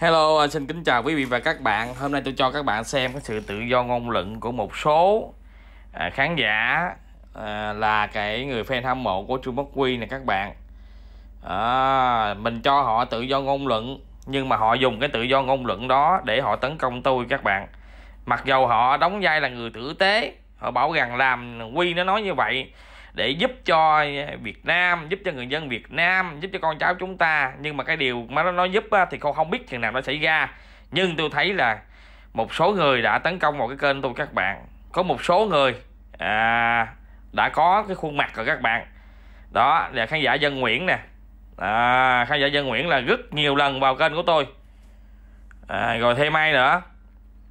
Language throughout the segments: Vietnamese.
Hello, xin kính chào quý vị và các bạn. Hôm nay tôi cho các bạn xem cái sự tự do ngôn luận của một số à, khán giả à, là cái người fan hâm mộ của trung Bắc Quy này các bạn. À, mình cho họ tự do ngôn luận nhưng mà họ dùng cái tự do ngôn luận đó để họ tấn công tôi các bạn. Mặc dầu họ đóng vai là người tử tế, họ bảo rằng làm Quy nó nói như vậy để giúp cho à, Việt Nam giúp cho người dân Việt Nam giúp cho con cháu chúng ta nhưng mà cái điều mà nó, nó giúp thì con không biết chừng nào nó xảy ra nhưng tôi thấy là một số người đã tấn công vào cái kênh tôi các bạn có một số người à, đã có cái khuôn mặt rồi các bạn đó là khán giả dân Nguyễn nè à, khán giả dân Nguyễn là rất nhiều lần vào kênh của tôi à, rồi thêm ai nữa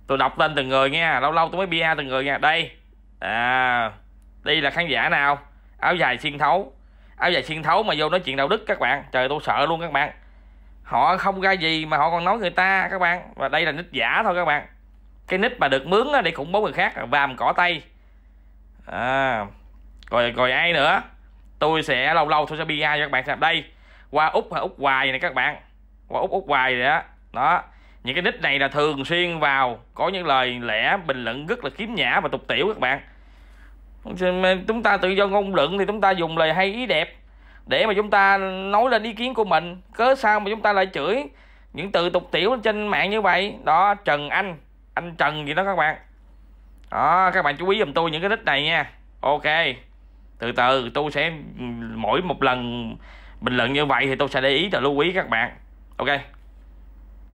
tôi đọc tên từng người nha lâu lâu tôi mới bia từng người nha đây à đây là khán giả nào áo dài xuyên thấu áo dài xuyên thấu mà vô nói chuyện đạo đức các bạn trời tôi sợ luôn các bạn họ không ra gì mà họ còn nói người ta các bạn và đây là nít giả thôi các bạn cái nít mà được mướn để khủng bố người khác là vàm cỏ tay à, rồi rồi ai nữa tôi sẽ lâu lâu tôi sẽ bia cho các bạn xem đây qua úc là úc hoài này các bạn qua úc úc hoài rồi đó đó những cái nít này là thường xuyên vào có những lời lẽ bình luận rất là kiếm nhã và tục tiểu các bạn chúng ta tự do ngôn luận thì chúng ta dùng lời hay ý đẹp để mà chúng ta nói lên ý kiến của mình cớ sao mà chúng ta lại chửi những từ tục tiểu trên mạng như vậy đó trần anh anh trần gì đó các bạn đó các bạn chú ý giùm tôi những cái đích này nha ok từ từ tôi sẽ mỗi một lần bình luận như vậy thì tôi sẽ để ý và lưu ý các bạn ok